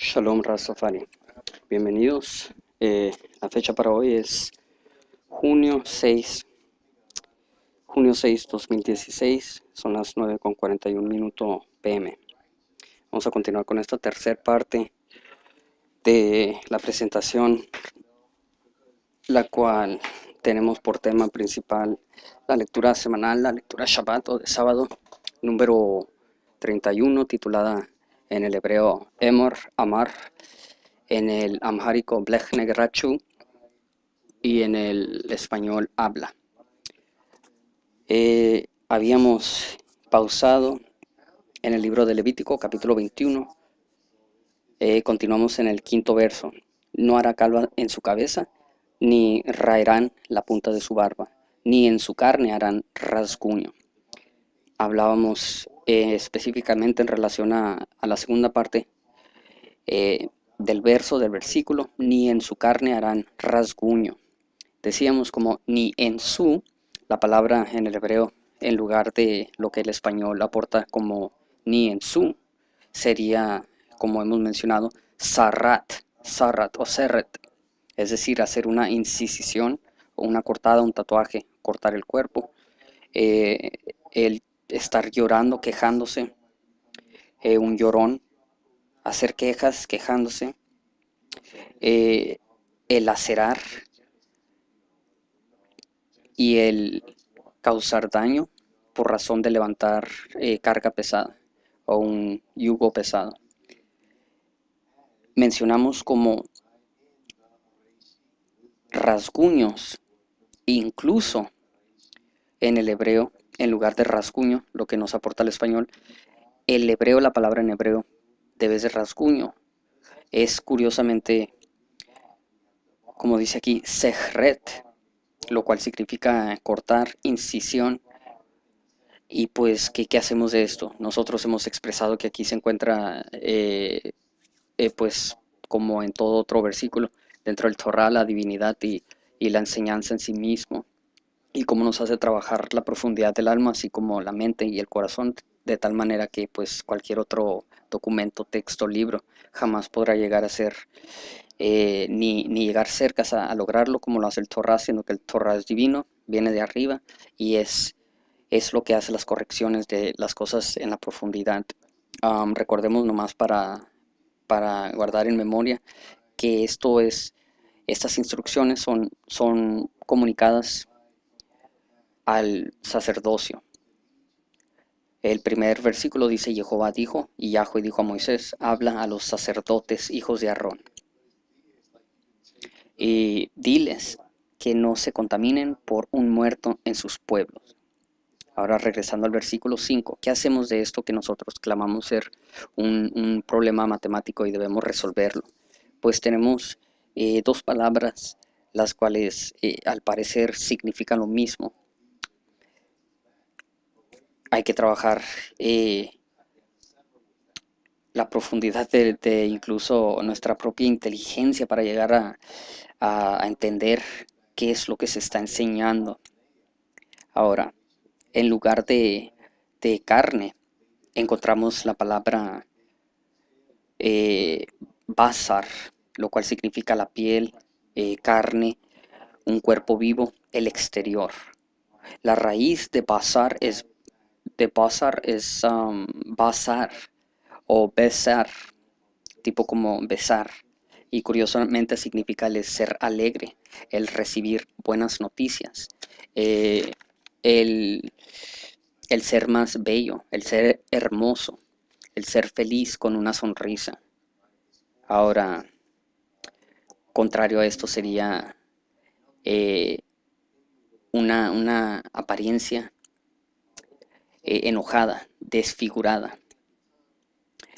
Shalom Rasafari, Bienvenidos. Eh, la fecha para hoy es junio 6, junio 6, 2016. Son las 9.41 minutos pm. Vamos a continuar con esta tercera parte de la presentación, la cual tenemos por tema principal la lectura semanal, la lectura Shabbat o de sábado, número 31, titulada en el hebreo Emor, Amar, en el amhárico negrachu, y en el español Habla. Eh, habíamos pausado en el libro de Levítico, capítulo 21. Eh, continuamos en el quinto verso. No hará calva en su cabeza, ni raerán la punta de su barba, ni en su carne harán rasguño. Hablábamos eh, específicamente en relación a, la segunda parte eh, del verso, del versículo, ni en su carne harán rasguño. Decíamos como ni en su, la palabra en el hebreo, en lugar de lo que el español aporta como ni en su, sería, como hemos mencionado, sarrat, sarrat o serret, es decir, hacer una incisión o una cortada, un tatuaje, cortar el cuerpo. Eh, el estar llorando, quejándose, eh, un llorón, hacer quejas, quejándose, eh, el acerar y el causar daño por razón de levantar eh, carga pesada o un yugo pesado. Mencionamos como rasguños, incluso en el hebreo, en lugar de rascuño, lo que nos aporta el español, el hebreo, la palabra en hebreo, debe ser rascuño. Es curiosamente, como dice aquí, sejret, lo cual significa cortar, incisión. Y pues, ¿qué, hacemos de esto? Nosotros hemos expresado que aquí se encuentra, eh, eh, pues, como en todo otro versículo, dentro del Torah, la divinidad y la enseñanza en sí mismo y cómo nos hace trabajar la profundidad del alma, así como la mente y el corazón, de tal manera que pues cualquier otro documento, texto, libro jamás podrá llegar a ser eh, ni, llegar cerca a, lograrlo como lo hace el Torah, sino que el Torah es divino, viene de arriba y es, es lo que hace las correcciones de las cosas en la profundidad. recordemos nomás para, para guardar en memoria que esto es, estas instrucciones son, son comunicadas al sacerdocio. El primer versículo dice, Jehová dijo, y Yahweh dijo a Moisés, habla a los sacerdotes hijos de Arón Y diles que no se contaminen por un muerto en sus pueblos. Ahora regresando al versículo 5, ¿qué hacemos de esto que nosotros clamamos ser un, problema matemático y debemos resolverlo? Pues tenemos eh, dos palabras, las cuales eh, al parecer significan lo mismo, hay que trabajar eh, la profundidad de, incluso nuestra propia inteligencia para llegar a, entender qué es lo que se está enseñando. Ahora, en lugar de, carne, encontramos la palabra eh, bazar, lo cual significa la piel, eh, carne, un cuerpo vivo, el exterior. La raíz de basar es de pasar es um, o besar, tipo como besar. Y curiosamente significa el ser alegre, el recibir buenas noticias, eh, el, ser más bello, el ser hermoso, el ser feliz con una sonrisa. Ahora, contrario a esto sería eh, una, una apariencia eh, enojada, desfigurada.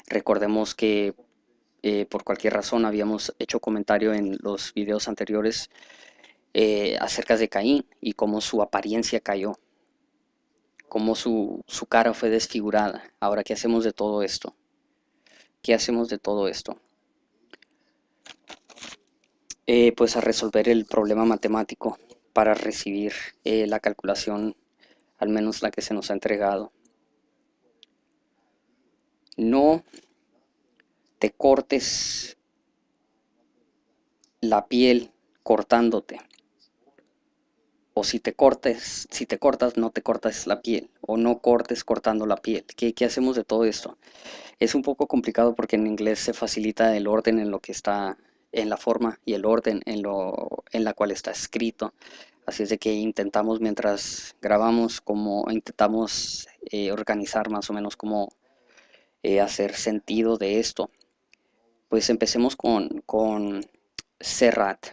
Recordemos que eh, por cualquier razón habíamos hecho comentario en los videos anteriores eh, acerca de Caín y cómo su apariencia cayó, cómo su, cara fue desfigurada. Ahora, ¿qué hacemos de todo esto? ¿Qué hacemos de todo esto? pues a resolver el problema matemático para recibir la calculación al menos la que se nos ha entregado. No te cortes la piel cortándote. O si te cortes, si te cortas, no te cortas la piel. O no cortes cortando la piel. ¿Qué, qué hacemos de todo esto? Es un poco complicado porque en inglés se facilita el orden en lo que está en la forma y el orden en, lo, en la cual está escrito. Así es de que intentamos mientras grabamos, como intentamos eh, organizar más o menos cómo eh, hacer sentido de esto. Pues empecemos con, con Serrat.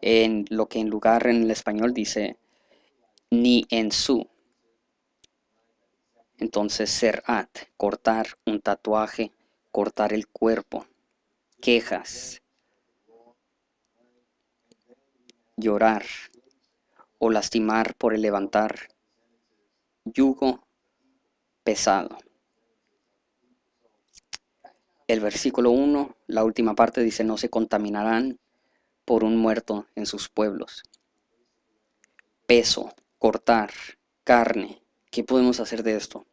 En lo que en lugar en el español dice ni en su. Entonces, Serrat, cortar un tatuaje, cortar el cuerpo quejas, llorar o lastimar por el levantar yugo pesado. El versículo 1, la última parte dice, no se contaminarán por un muerto en sus pueblos. Peso, cortar, carne. ¿Qué podemos hacer de esto?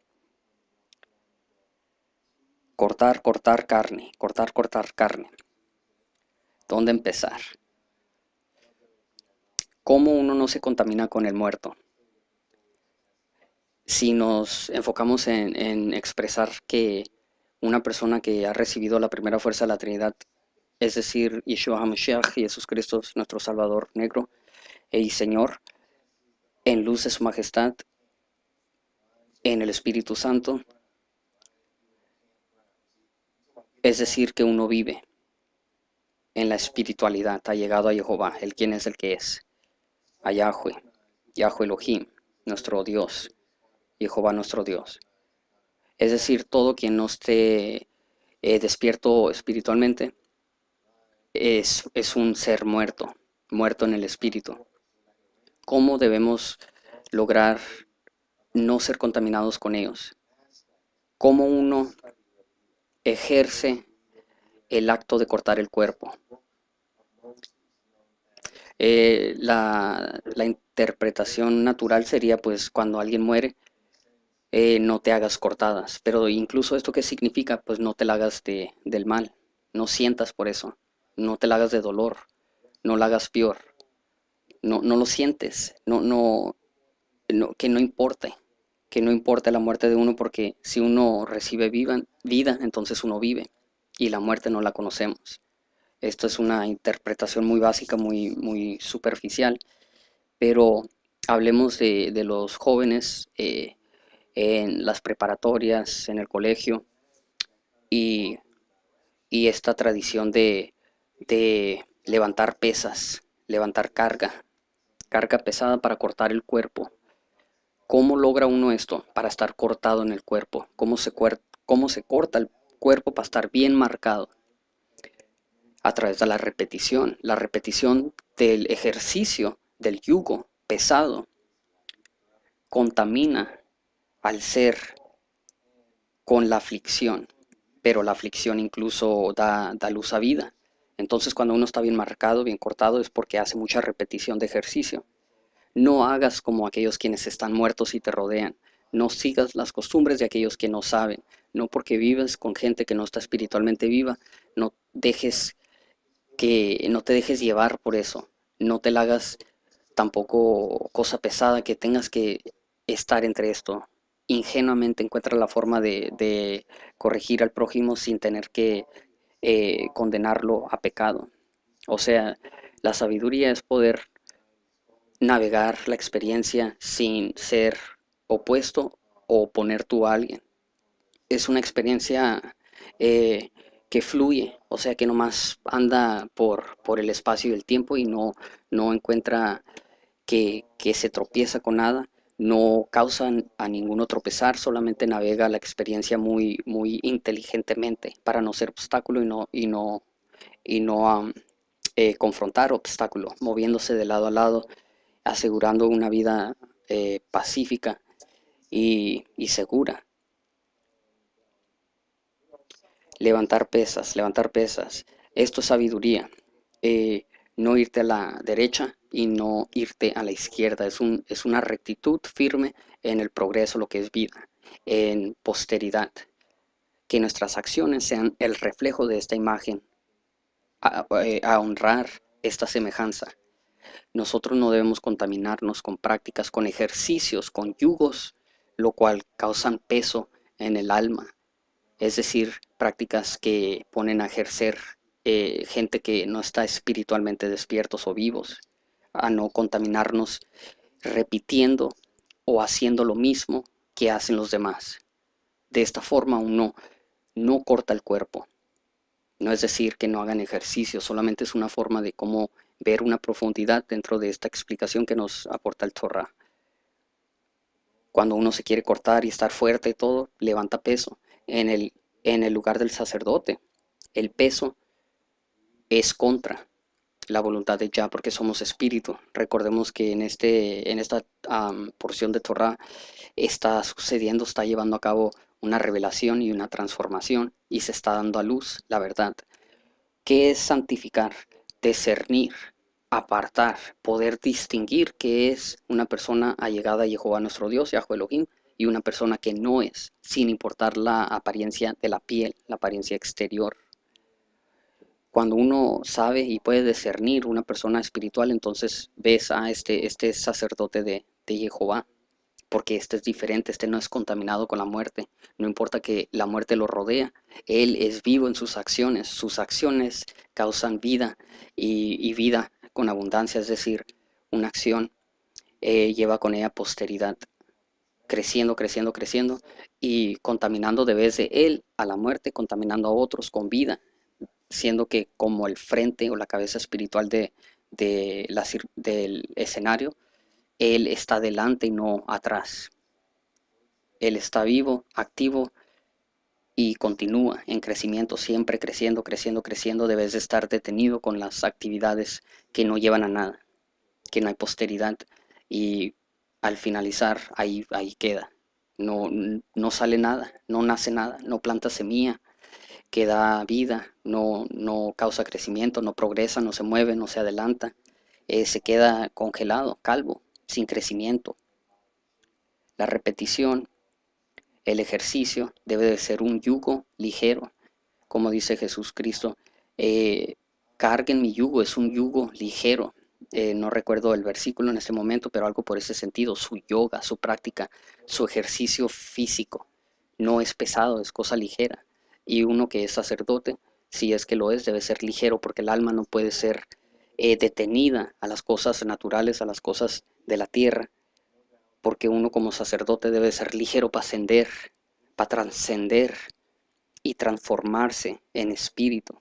cortar, cortar carne, cortar, cortar carne. ¿Dónde empezar? ¿Cómo uno no se contamina con el muerto? Si nos enfocamos en, expresar que una persona que ha recibido la primera fuerza de la Trinidad, es decir, Yeshua HaMashiach, Jesús Cristo, nuestro Salvador negro e y Señor, en luz de su majestad, en el Espíritu Santo, Es decir, que uno vive en la espiritualidad, ha llegado a Jehová, el quien es el que es, a Yahweh, Yahweh Elohim, nuestro Dios, Jehová nuestro Dios. Es decir, todo quien no esté eh, despierto espiritualmente es, es un ser muerto, muerto en el espíritu. ¿Cómo debemos lograr no ser contaminados con ellos? ¿Cómo uno ejerce el acto de cortar el cuerpo. Eh, la, interpretación natural sería pues cuando alguien muere eh, no te hagas cortadas, pero incluso esto qué significa pues no te la hagas de, del mal, no sientas por eso, no te la hagas de dolor, no la hagas peor, no, no lo sientes, no, no, no que no importe que no importa la muerte de uno porque si uno recibe vida, entonces uno vive y la muerte no la conocemos. Esto es una interpretación muy básica, muy, muy superficial, pero hablemos de, los jóvenes eh, en las preparatorias, en el colegio y, y esta tradición de, de levantar pesas, levantar carga, carga pesada para cortar el cuerpo ¿Cómo logra uno esto para estar cortado en el cuerpo? ¿Cómo se, cómo se corta el cuerpo para estar bien marcado? A través de la repetición, la repetición del ejercicio, del yugo pesado, contamina al ser con la aflicción, pero la aflicción incluso da, luz a vida. Entonces cuando uno está bien marcado, bien cortado, es porque hace mucha repetición de ejercicio. No hagas como aquellos quienes están muertos y te rodean. No sigas las costumbres de aquellos que no saben. No porque vives con gente que no está espiritualmente viva, no dejes que no te dejes llevar por eso. No te la hagas tampoco cosa pesada que tengas que estar entre esto. Ingenuamente encuentra la forma de, corregir al prójimo sin tener que eh, condenarlo a pecado. O sea, la sabiduría es poder navegar la experiencia sin ser opuesto o poner tú a alguien. Es una experiencia eh, que fluye, o sea que nomás anda por, por el espacio y el tiempo y no, no encuentra que, se tropieza con nada, no causa a ninguno tropezar, solamente navega la experiencia muy, muy inteligentemente para no ser obstáculo y no, y no, y no eh, confrontar obstáculos, moviéndose de lado a lado asegurando una vida eh, pacífica y, segura. Levantar pesas, levantar pesas. Esto es sabiduría. Eh, no irte a la derecha y no irte a la izquierda. Es, un, es una rectitud firme en el progreso, lo que es vida, en posteridad. Que nuestras acciones sean el reflejo de esta imagen, a eh, honrar esta semejanza. Nosotros no debemos contaminarnos con prácticas, con ejercicios, con yugos, lo cual causan peso en el alma. Es decir, prácticas que ponen a ejercer eh, gente que no está espiritualmente despiertos o vivos, a no contaminarnos repitiendo o haciendo lo mismo que hacen los demás. De esta forma uno no corta el cuerpo. No es decir que no hagan ejercicio, solamente es una forma de cómo ver una profundidad dentro de esta explicación que nos aporta el Torah. Cuando uno se quiere cortar y estar fuerte y todo, levanta peso. En el, en el lugar del sacerdote, el peso es contra la voluntad de Yah, porque somos espíritu. Recordemos que en, este, en esta porción de Torah está sucediendo, está llevando a cabo una revelación y una transformación y se está dando a luz la verdad. ¿Qué es santificar? discernir, apartar, poder distinguir que es una persona allegada a Jehová nuestro Dios, Yahweh Elohim, y una persona que no es, sin importar la apariencia de la piel, la apariencia exterior. Cuando uno sabe y puede discernir una persona espiritual, entonces ves a este, este sacerdote de Jehová, porque este es diferente, este no es contaminado con la muerte, no importa que la muerte lo rodea, él es vivo en sus acciones, sus acciones causan vida y, vida con abundancia, es decir, una acción eh, lleva con ella posteridad, creciendo, creciendo, creciendo y contaminando de vez de él a la muerte, contaminando a otros con vida, siendo que como el frente o la cabeza espiritual de, del escenario, él está delante y no atrás. Él está vivo, activo y continúa en crecimiento, siempre creciendo, creciendo, creciendo. Debes de estar detenido con las actividades que no llevan a nada, que no hay posteridad y al finalizar ahí, ahí queda. No, sale nada, no nace nada, no planta semilla que da vida, no, no causa crecimiento, no progresa, no se mueve, no se adelanta, eh, se queda congelado, calvo, sin crecimiento. La repetición, el ejercicio debe de ser un yugo ligero, como dice Jesús Cristo. Eh, carguen mi yugo, es un yugo ligero. Eh, no recuerdo el versículo en este momento, pero algo por ese sentido, su yoga, su práctica, su ejercicio físico, no es pesado, es cosa ligera. Y uno que es sacerdote, si es que lo es, debe ser ligero, porque el alma no puede ser eh, detenida a las cosas naturales, a las cosas de la tierra, porque uno como sacerdote debe ser ligero para ascender, para trascender y transformarse en espíritu.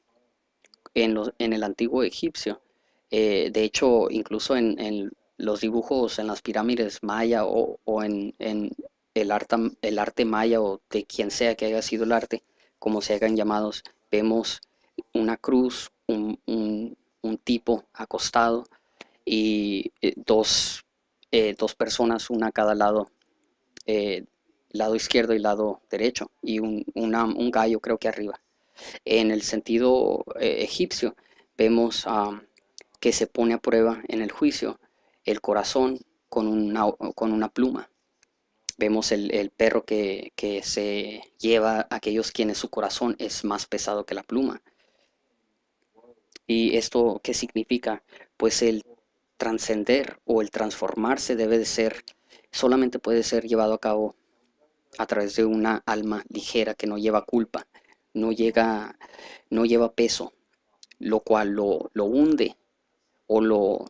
En, en el antiguo egipcio, eh, de hecho, incluso en, los dibujos en las pirámides maya o, en, el, arte, el arte maya o de quien sea que haya sido el arte, como se hagan llamados, vemos una cruz, un, un tipo acostado y eh, eh, dos, personas, una a cada lado, eh, lado izquierdo y lado derecho, y un, gallo creo que arriba. En el sentido egipcio, vemos que se pone a prueba en el juicio el corazón con una, con una pluma. Vemos el, perro que, que se lleva a aquellos quienes su corazón es más pesado que la pluma ¿Y esto qué significa? Pues el trascender o el transformarse debe de ser, solamente puede ser llevado a cabo a través de una alma ligera que no lleva culpa, no, llega, no lleva peso, lo cual lo, hunde o lo,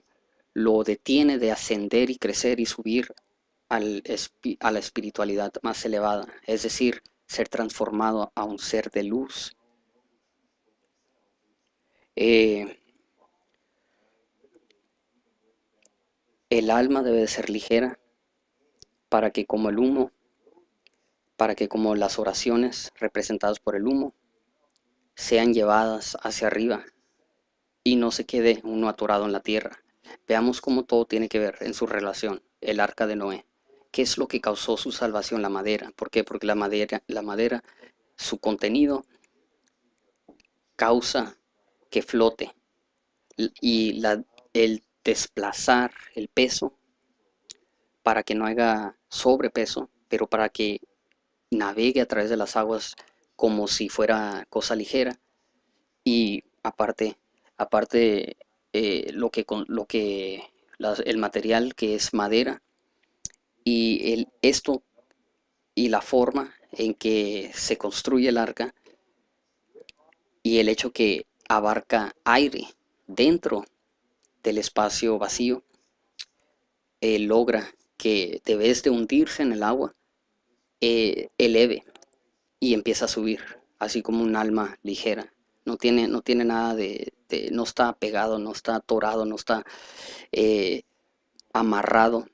lo detiene de ascender y crecer y subir al, a la espiritualidad más elevada, es decir, ser transformado a un ser de luz eh, el alma debe de ser ligera para que como el humo, para que como las oraciones representadas por el humo, sean llevadas hacia arriba y no se quede uno atorado en la tierra. Veamos cómo todo tiene que ver en su relación, el arca de Noé. ¿Qué es lo que causó su salvación? La madera. ¿Por qué? Porque la madera, la madera su contenido causa flote y el desplazar el peso para que no haya sobrepeso, pero para que navegue a través de las aguas como si fuera cosa ligera. Y aparte, aparte eh, lo que, con, lo que el material que es madera y el, esto y la forma en que se construye el arca y el hecho que abarca aire dentro del espacio vacío, logra que debes de hundirse en el agua, eleve eh, y empieza a subir, así como un alma ligera. No tiene, no tiene nada de, no está pegado, no está atorado, no está eh, amarrado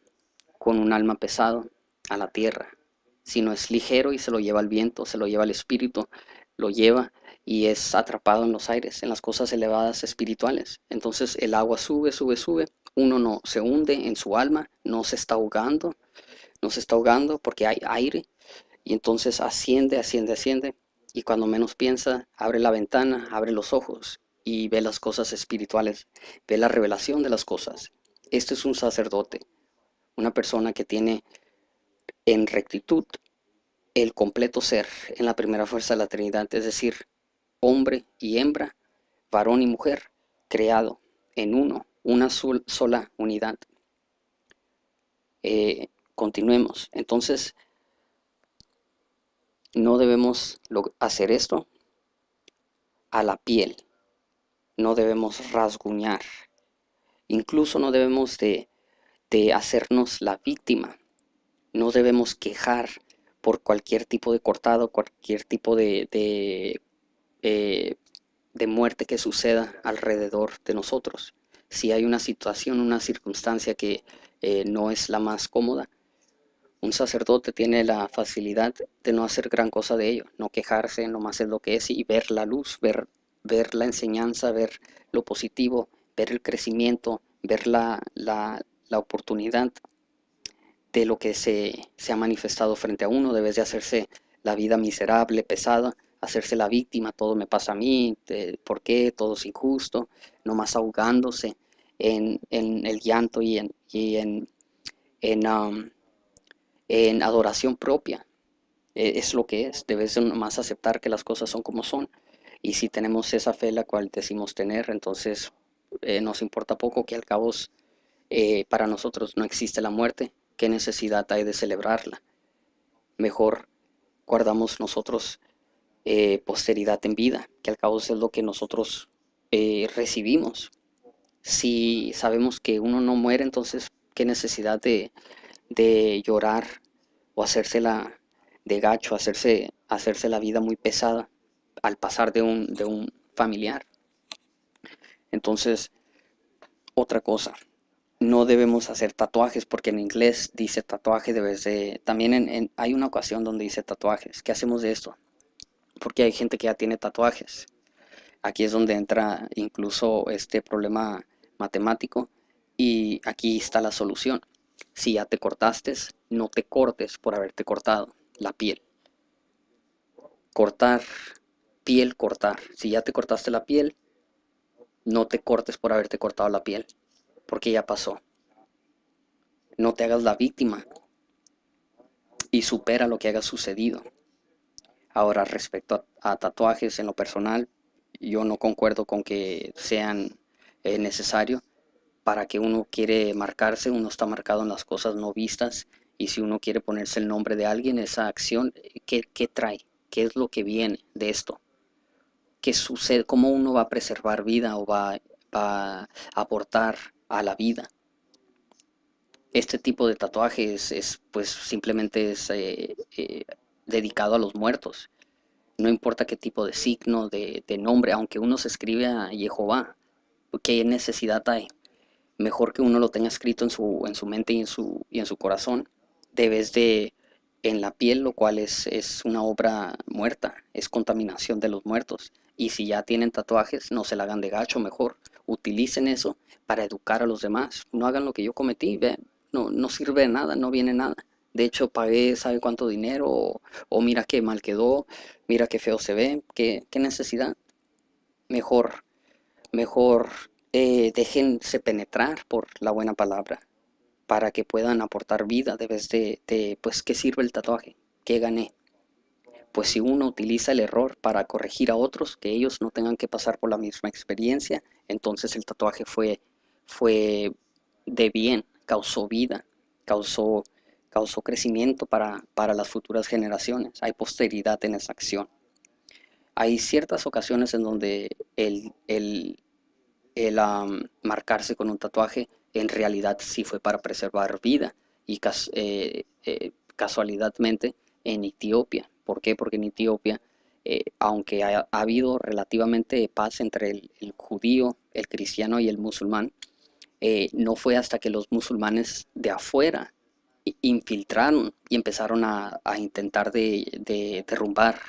con un alma pesado a la tierra, sino es ligero y se lo lleva el viento, se lo lleva el espíritu, lo lleva y es atrapado en los aires, en las cosas elevadas espirituales. Entonces el agua sube, sube, sube, uno no se hunde en su alma, no se está ahogando, no se está ahogando porque hay aire, y entonces asciende, asciende, asciende, y cuando menos piensa, abre la ventana, abre los ojos y ve las cosas espirituales, ve la revelación de las cosas. Este es un sacerdote, una persona que tiene en rectitud el completo ser en la primera fuerza de la Trinidad, es decir, hombre y hembra, varón y mujer, creado en uno, una sola unidad. Eh, continuemos. Entonces, no debemos hacer esto a la piel. No debemos rasguñar. Incluso no debemos de, hacernos la víctima. No debemos quejar por cualquier tipo de cortado, cualquier tipo de eh, de muerte que suceda alrededor de nosotros. Si hay una situación, una circunstancia que eh, no es la más cómoda, un sacerdote tiene la facilidad de no hacer gran cosa de ello, no quejarse, más en lo que es y ver la luz, ver, ver la enseñanza, ver lo positivo, ver el crecimiento, ver la, la, oportunidad de lo que se, se ha manifestado frente a uno. Debes de hacerse la vida miserable, pesada, hacerse la víctima, todo me pasa a mí, por qué, todo es injusto, nomás ahogándose en, el llanto y en, um, en, adoración propia. E, es lo que es, debes nomás aceptar que las cosas son como son. Y si tenemos esa fe la cual decimos tener, entonces eh, nos importa poco que al cabo eh, para nosotros no existe la muerte, ¿qué necesidad hay de celebrarla? Mejor guardamos nosotros eh, posteridad en vida, que al cabo es lo que nosotros eh, recibimos. Si sabemos que uno no muere, entonces qué necesidad de, llorar o hacérsela de gacho, hacerse, hacerse la vida muy pesada al pasar de un, de un familiar. Entonces, otra cosa, no debemos hacer tatuajes porque en inglés dice tatuaje, vez de, también hay una ocasión donde dice tatuajes. ¿Qué hacemos de esto? porque hay gente que ya tiene tatuajes. Aquí es donde entra incluso este problema matemático y aquí está la solución. Si ya te cortaste, no te cortes por haberte cortado la piel. Cortar, piel, cortar. Si ya te cortaste la piel, no te cortes por haberte cortado la piel, porque ya pasó. No te hagas la víctima y supera lo que haya sucedido. Ahora, respecto a, tatuajes en lo personal, yo no concuerdo con que sean eh, necesarios. Para que uno quiere marcarse, uno está marcado en las cosas no vistas. Y si uno quiere ponerse el nombre de alguien, esa acción, eh, ¿qué, trae? ¿Qué es lo que viene de esto? ¿Qué sucede? ¿Cómo uno va a preservar vida o va, a aportar a la vida? Este tipo de tatuajes es, pues simplemente es eh, dedicado a los muertos. No importa qué tipo de signo, de, nombre, aunque uno se escribe a Jehová, ¿qué necesidad hay? Mejor que uno lo tenga escrito en su, mente y en su, corazón, debes de en la piel, lo cual es, una obra muerta, es contaminación de los muertos. Y si ya tienen tatuajes, no se la hagan de gacho mejor. Utilicen eso para educar a los demás. No hagan lo que yo cometí, ve, no, no sirve de nada, no viene nada de hecho pagué sabe cuánto dinero, o, mira qué mal quedó, mira qué feo se ve, qué, qué necesidad. Mejor, mejor eh, déjense penetrar por la buena palabra para que puedan aportar vida de vez de, pues, ¿qué sirve el tatuaje? ¿Qué gané? Pues si uno utiliza el error para corregir a otros, que ellos no tengan que pasar por la misma experiencia, entonces el tatuaje fue, fue de bien, causó vida, causó causó crecimiento para, las futuras generaciones. Hay posteridad en esa acción. Hay ciertas ocasiones en donde el, el, marcarse con un tatuaje en realidad sí fue para preservar vida y eh, eh, casualidadmente en Etiopía. ¿Por qué? Porque en Etiopía, eh, aunque ha, habido relativamente paz entre el, judío, el cristiano y el musulmán, no fue hasta que los musulmanes de afuera infiltraron y empezaron a, intentar de, derrumbar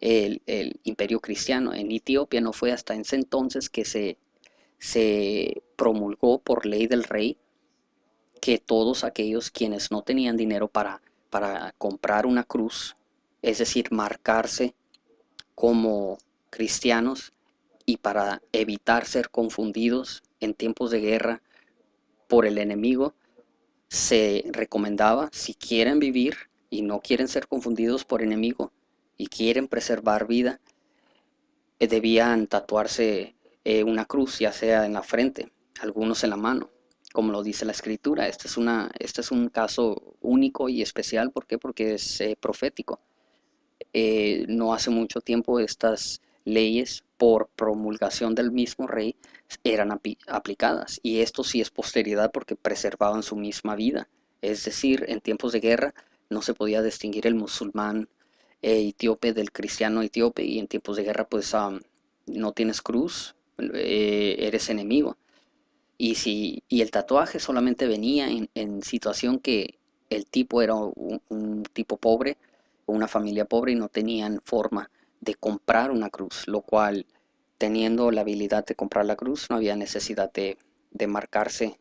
el, imperio cristiano. En Etiopía no fue hasta ese entonces que se, se promulgó por ley del rey que todos aquellos quienes no tenían dinero para, para comprar una cruz, es decir, marcarse como cristianos y para evitar ser confundidos en tiempos de guerra por el enemigo, se recomendaba, si quieren vivir y no quieren ser confundidos por enemigo y quieren preservar vida, eh, debían tatuarse eh, una cruz, ya sea en la frente, algunos en la mano, como lo dice la escritura. Este es, una, este es un caso único y especial, ¿por qué? Porque es eh, profético. no hace mucho tiempo estas leyes por promulgación del mismo rey eran aplicadas. Y esto sí es posteridad porque preservaban su misma vida. Es decir, en tiempos de guerra no se podía distinguir el musulmán eh, etíope del cristiano etíope y en tiempos de guerra pues no tienes cruz, eh, eres enemigo. Y, si, y el tatuaje solamente venía en, situación que el tipo era un, un tipo pobre, una familia pobre y no tenían forma de comprar una cruz, lo cual teniendo la habilidad de comprar la cruz no había necesidad de, marcarse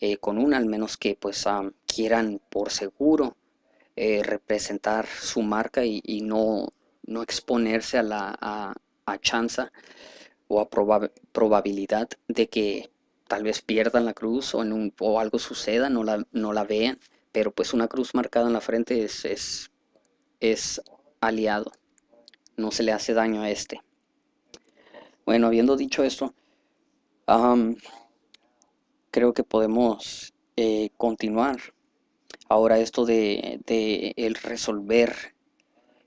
eh, con una, al menos que pues quieran por seguro eh, representar su marca y, no, no, exponerse a la a, chanza o a probabilidad de que tal vez pierdan la cruz o, en un, o algo suceda, no la, no la vean, pero pues una cruz marcada en la frente es, es, es aliado no se le hace daño a este. Bueno, habiendo dicho esto, creo que podemos eh, continuar. Ahora esto de, el resolver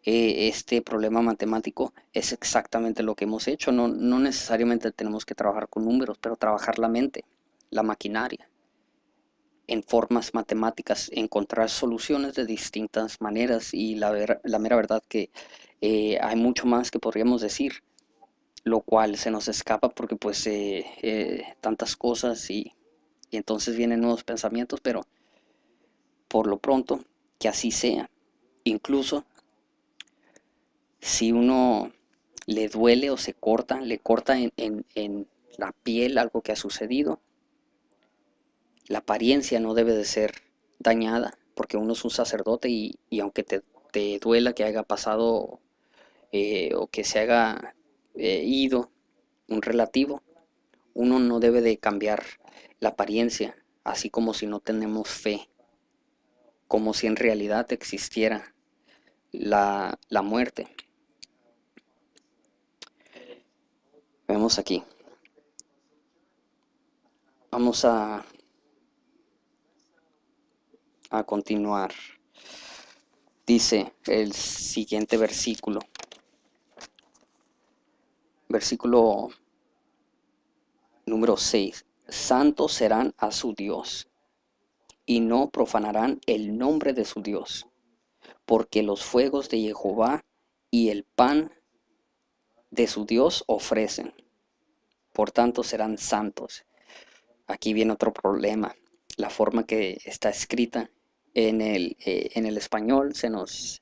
eh, este problema matemático es exactamente lo que hemos hecho. No, no necesariamente tenemos que trabajar con números, pero trabajar la mente, la maquinaria en formas matemáticas, encontrar soluciones de distintas maneras y la, la mera verdad que eh, hay mucho más que podríamos decir, lo cual se nos escapa porque pues eh, eh, tantas cosas y, entonces vienen nuevos pensamientos, pero por lo pronto que así sea. Incluso si uno le duele o se corta, le corta en, la piel algo que ha sucedido. La apariencia no debe de ser dañada, porque uno es un sacerdote y, aunque te, te, duela que haya pasado eh, o que se haga eh, ido un relativo, uno no debe de cambiar la apariencia, así como si no tenemos fe, como si en realidad existiera la, la muerte. Vemos aquí. Vamos a, a continuar. Dice el siguiente versículo versículo número 6. Santos serán a su Dios y no profanarán el nombre de su Dios, porque los fuegos de Jehová y el pan de su Dios ofrecen. Por tanto serán santos. Aquí viene otro problema. La forma que está escrita en el, eh, en el español se nos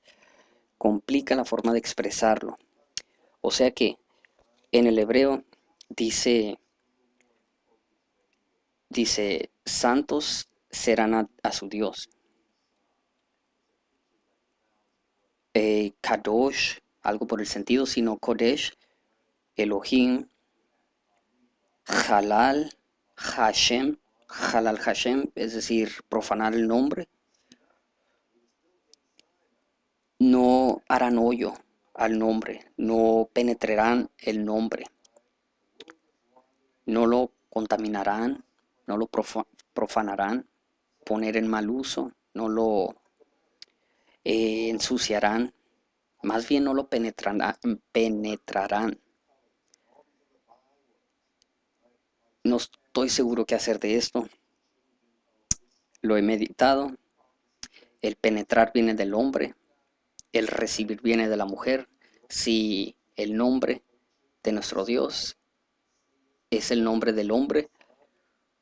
complica la forma de expresarlo. O sea que en el hebreo dice, dice, santos serán a, su Dios. Eh, kadosh, algo por el sentido, sino Kodesh, Elohim, Halal, Hashem, Halal Hashem, es decir, profanar el nombre. No harán hoyo al nombre, no penetrarán el nombre, no lo contaminarán, no lo profanarán, poner en mal uso, no lo eh, ensuciarán, más bien no lo penetrarán, penetrarán. No estoy seguro qué hacer de esto. Lo he meditado. El penetrar viene del hombre, el recibir viene de la mujer, si el nombre de nuestro Dios es el nombre del hombre,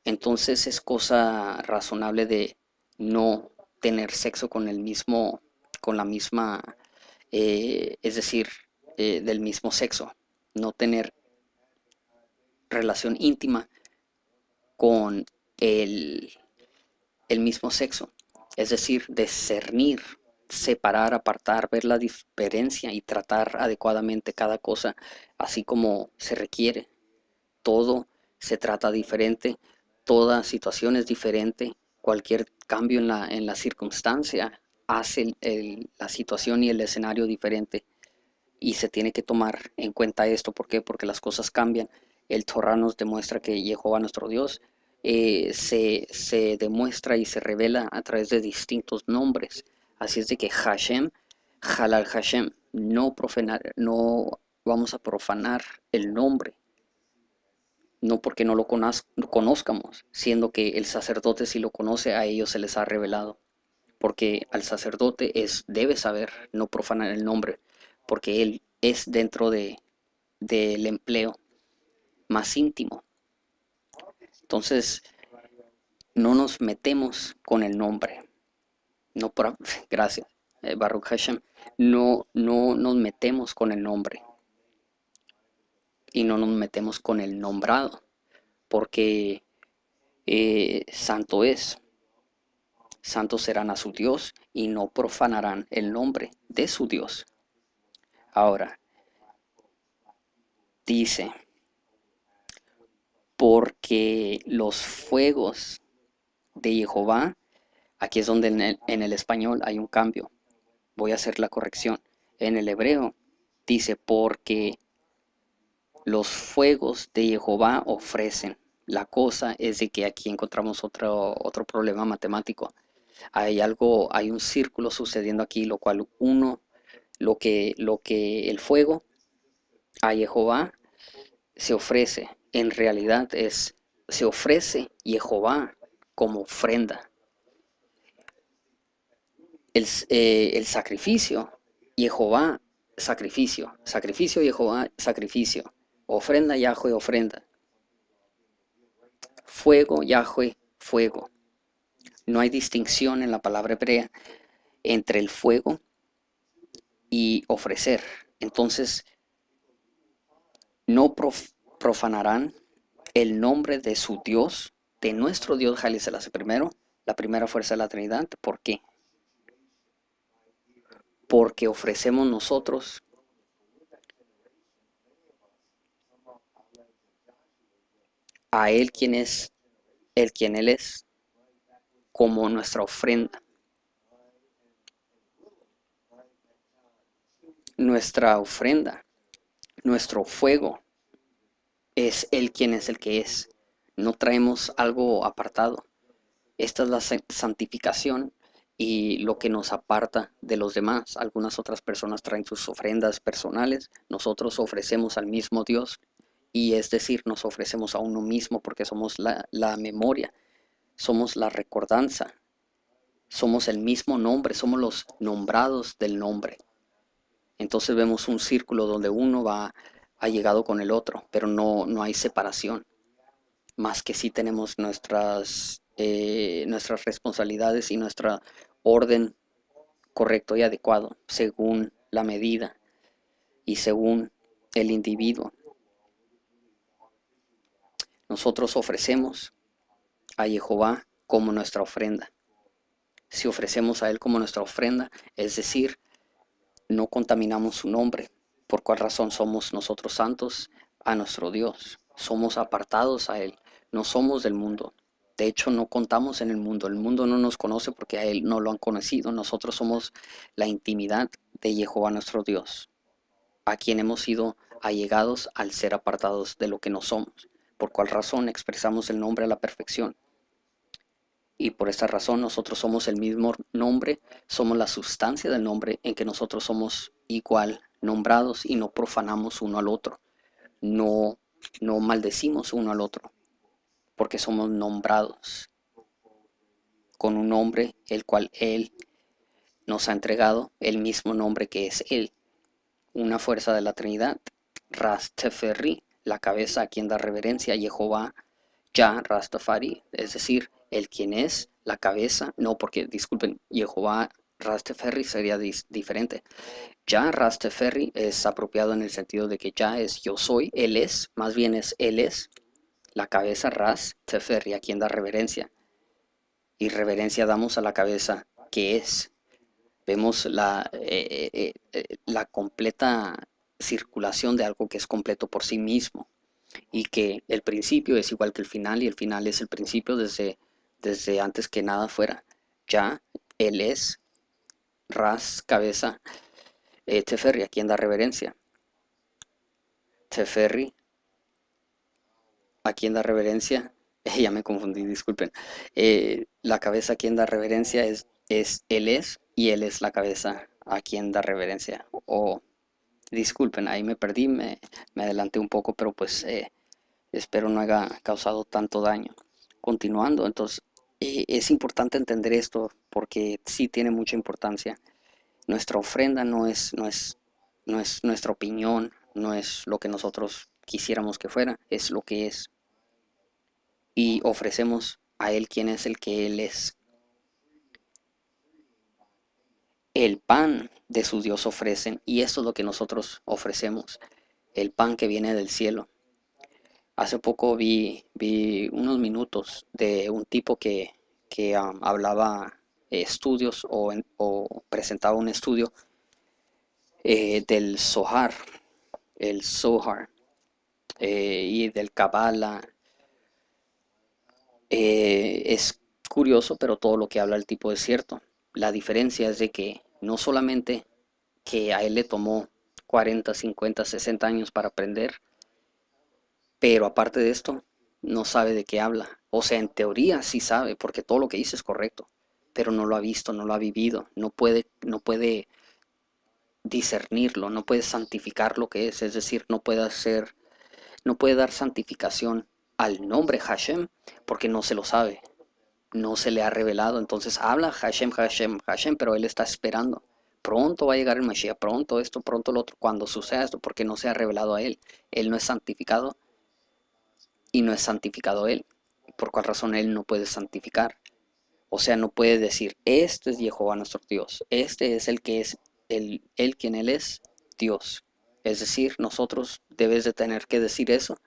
entonces es cosa razonable de no tener sexo con el mismo, con la misma, eh, es decir, eh, del mismo sexo, no tener relación íntima con el, el mismo sexo, es decir, discernir separar, apartar, ver la diferencia y tratar adecuadamente cada cosa, así como se requiere. Todo se trata diferente, toda situación es diferente, cualquier cambio en la, circunstancia hace la situación y el escenario diferente. Y se tiene que tomar en cuenta esto, ¿por qué? Porque las cosas cambian. El Torah nos demuestra que Jehová nuestro Dios eh, se, se demuestra y se revela a través de distintos nombres Así es de que Hashem, Halal Hashem, no, profanar, no vamos a profanar el nombre, no porque no lo conozcamos, siendo que el sacerdote si lo conoce a ellos se les ha revelado, porque al sacerdote es debe saber no profanar el nombre, porque él es dentro de del empleo más íntimo. Entonces, no nos metemos con el nombre no gracias, eh, Baruch Hashem, no, no nos metemos con el nombre y no nos metemos con el nombrado, porque eh, santo es. Santos serán a su Dios y no profanarán el nombre de su Dios. Ahora, dice, porque los fuegos de Jehová Aquí es donde en el, español hay un cambio. Voy a hacer la corrección. En el hebreo dice, porque los fuegos de Jehová ofrecen. La cosa es de que aquí encontramos otro, otro problema matemático. Hay algo, hay un círculo sucediendo aquí, lo cual uno, lo que, lo que el fuego a Jehová se ofrece, en realidad es, se ofrece Jehová como ofrenda. Eh, el, sacrificio, Jehová, sacrificio, sacrificio, Jehová, sacrificio, ofrenda, Yahweh, ofrenda, fuego, Yahweh, fuego. No hay distinción en la palabra hebrea entre el fuego y ofrecer. Entonces, no profanarán el nombre de su Dios, de nuestro Dios, Jalisco, primero, la primera fuerza de la Trinidad. ¿Por qué? porque ofrecemos nosotros a Él quien es, el quien Él es, como nuestra ofrenda. Nuestra ofrenda, nuestro fuego, es Él quien es el que es. No traemos algo apartado. Esta es la santificación y lo que nos aparta de los demás. Algunas otras personas traen sus ofrendas personales, nosotros ofrecemos al mismo Dios y es decir, nos ofrecemos a uno mismo porque somos la, memoria, somos la recordanza, somos el mismo nombre, somos los nombrados del nombre. Entonces vemos un círculo donde uno va ha llegado con el otro, pero no, no hay separación. Más que sí tenemos nuestras, eh, nuestras responsabilidades y nuestra orden correcto y adecuado según la medida y según el individuo. Nosotros ofrecemos a Jehová como nuestra ofrenda. Si ofrecemos a Él como nuestra ofrenda, es decir, no contaminamos su nombre, por cual razón somos nosotros santos a nuestro Dios, somos apartados a Él, no somos del mundo, de hecho, no contamos en el mundo. El mundo no nos conoce porque a Él no lo han conocido. Nosotros somos la intimidad de Jehová nuestro Dios, a quien hemos sido allegados al ser apartados de lo que no somos, por cual razón expresamos el nombre a la perfección. Y por esta razón nosotros somos el mismo nombre, somos la sustancia del nombre en que nosotros somos igual nombrados y no profanamos uno al otro, no, no maldecimos uno al otro, porque somos nombrados con un nombre el cual Él nos ha entregado, el mismo nombre que es Él, una fuerza de la Trinidad, Rastafari, la cabeza a quien da reverencia, Jehová, ya Rastafari, es decir, el quien es, la cabeza, no, porque disculpen, Jehová Rastafari sería diferente. Ya Rastafari es apropiado en el sentido de que ya es yo soy, él es, más bien es él es, la cabeza ras se a quien da reverencia. Y reverencia damos a la cabeza que es. Vemos la, eh, eh, eh, la completa circulación de algo que es completo por sí mismo y que el principio es igual que el final y el final es el principio desde, desde antes que nada fuera. Ya él es ras, cabeza, eh, Teferri, a quien da reverencia. Teferri a da da reverencia, ya me confundí, disculpen, eh, la cabeza a quien da reverencia es, es Él es y Él es la cabeza a quien da reverencia. O, disculpen, ahí me perdí, me, me, adelanté un poco, pero pues eh, espero no haya causado tanto daño. Continuando, entonces eh, es importante entender esto porque sí tiene mucha importancia. Nuestra ofrenda no es, no es, no es nuestra opinión, no es lo que nosotros quisiéramos que fuera, es lo que es y ofrecemos a Él quien es el que Él es. El pan de su Dios ofrecen y eso es lo que nosotros ofrecemos, el pan que viene del cielo. Hace poco vi, vi unos minutos de un tipo que, que um, hablaba estudios o, presentaba un estudio eh, del Sohar, el Sohar, eh, y del Kabbalah eh, es curioso, pero todo lo que habla el tipo es cierto. La diferencia es de que no solamente que a él le tomó 40, 50, 60 años para aprender, pero aparte de esto, no sabe de qué habla. O sea, en teoría sí sabe, porque todo lo que dice es correcto, pero no lo ha visto, no lo ha vivido, no puede, no puede discernirlo, no puede santificar lo que es, es decir, no puede hacer, no puede dar santificación al nombre Hashem porque no se lo sabe, no se le ha revelado. Entonces habla Hashem, Hashem, Hashem, pero él está esperando. Pronto va a llegar el Mashiach, pronto esto, pronto lo otro, cuando suceda esto, porque no se ha revelado a él. Él no es santificado y no es santificado él. Por cuál razón él no puede santificar. O sea, no puede decir, este es Jehová nuestro Dios, este es el que es, el, el quien él es, Dios. Es decir, nosotros debes de tener que decir eso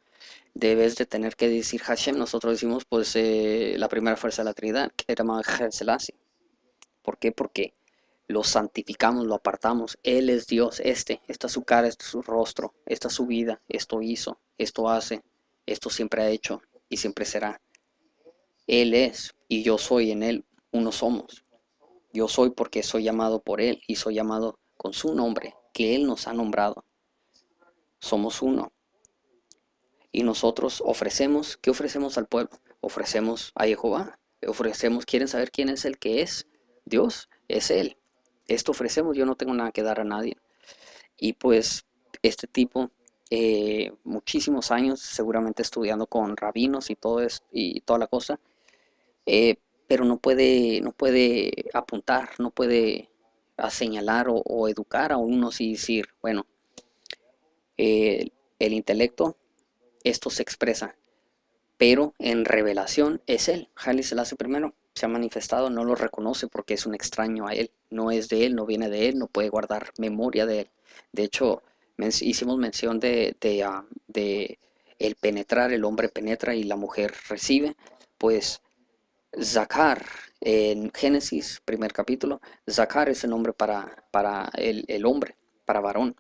debes de tener que decir Hashem. Nosotros decimos pues eh, la primera fuerza de la Trinidad, que era Selassie. ¿Por qué? Porque lo santificamos, lo apartamos. Él es Dios, este, esta es su cara, este es su rostro, esta es su vida, esto hizo, esto hace, esto siempre ha hecho y siempre será. Él es y yo soy en Él, uno somos. Yo soy porque soy llamado por Él y soy llamado con su nombre, que Él nos ha nombrado. Somos uno y nosotros ofrecemos, ¿qué ofrecemos al pueblo? Ofrecemos a Jehová, ofrecemos, quieren saber quién es el que es, Dios, es Él. Esto ofrecemos, yo no tengo nada que dar a nadie. Y pues este tipo, eh, muchísimos años seguramente estudiando con rabinos y todo es, y toda la cosa, eh, pero no puede, no puede apuntar, no puede señalar o, educar a unos y decir, bueno, eh, el intelecto esto se expresa. Pero en revelación es Él. la hace primero se ha manifestado, no lo reconoce porque es un extraño a Él. No es de Él, no viene de Él, no puede guardar memoria de Él. De hecho, hicimos mención ah, de, el penetrar, el hombre penetra y la mujer recibe. Pues Zacar, en Génesis, primer capítulo, Zacar es el nombre para, para el hombre, para varón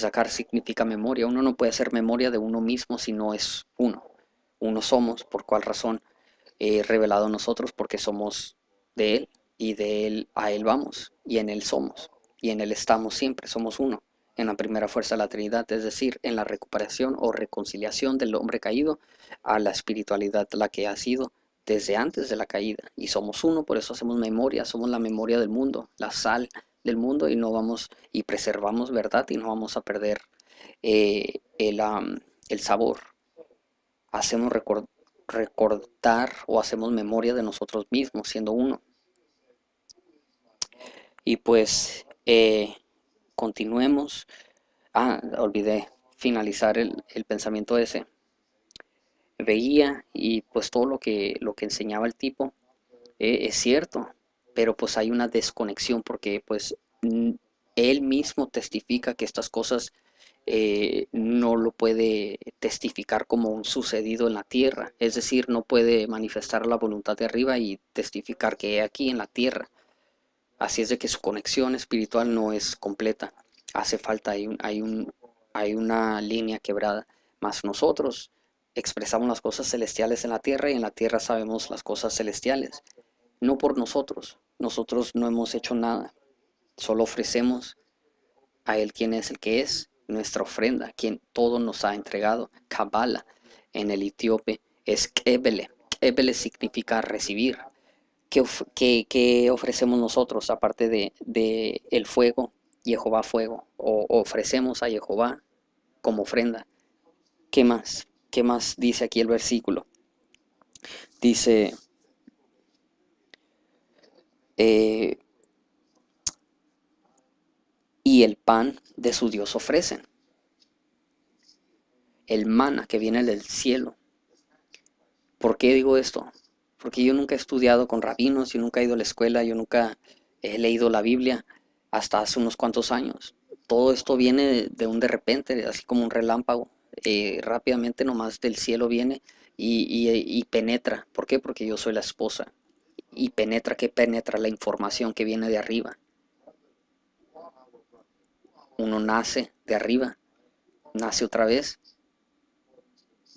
sacar significa memoria. Uno no puede hacer memoria de uno mismo si no es uno. Uno somos, por cuál razón, he eh, revelado nosotros, porque somos de Él y de Él a Él vamos y en Él somos y en Él estamos siempre, somos uno. En la primera fuerza de la Trinidad, es decir, en la recuperación o reconciliación del hombre caído a la espiritualidad la que ha sido desde antes de la caída. Y somos uno, por eso hacemos memoria, somos la memoria del mundo, la sal del mundo y no vamos y preservamos verdad y no vamos a perder eh, el, el, sabor. Hacemos recordar o hacemos memoria de nosotros mismos siendo uno. Y pues eh, continuemos. Ah, olvidé finalizar el, el pensamiento ese veía y pues todo lo que, lo que enseñaba el tipo eh, es cierto pero pues hay una desconexión porque pues él mismo testifica que estas cosas eh, no lo puede testificar como un sucedido en la tierra, es decir, no puede manifestar la voluntad de arriba y testificar que aquí en la tierra. Así es de que su conexión espiritual no es completa, hace falta, hay, hay, hay una línea quebrada, más nosotros expresamos las cosas celestiales en la tierra y en la tierra sabemos las cosas celestiales, no por nosotros, nosotros no hemos hecho nada, solo ofrecemos a Él quien es el que es, nuestra ofrenda, quien todo nos ha entregado. Kabbalah en el etíope es Kebele. Kebele significa recibir. ¿Qué, ofrecemos nosotros aparte de, el fuego, Jehová fuego? O ofrecemos a Jehová como ofrenda. ¿Qué más? ¿Qué más dice aquí el versículo? Dice eh, y el pan de su Dios ofrecen. El mana que viene del cielo. ¿Por qué digo esto? Porque yo nunca he estudiado con rabinos, yo nunca he ido a la escuela, yo nunca he leído la Biblia hasta hace unos cuantos años. Todo esto viene de un de repente, así como un relámpago. Eh, rápidamente nomás del cielo viene y, y penetra. ¿Por qué? Porque yo soy la esposa y penetra que penetra la información que viene de arriba. Uno nace de arriba, nace otra vez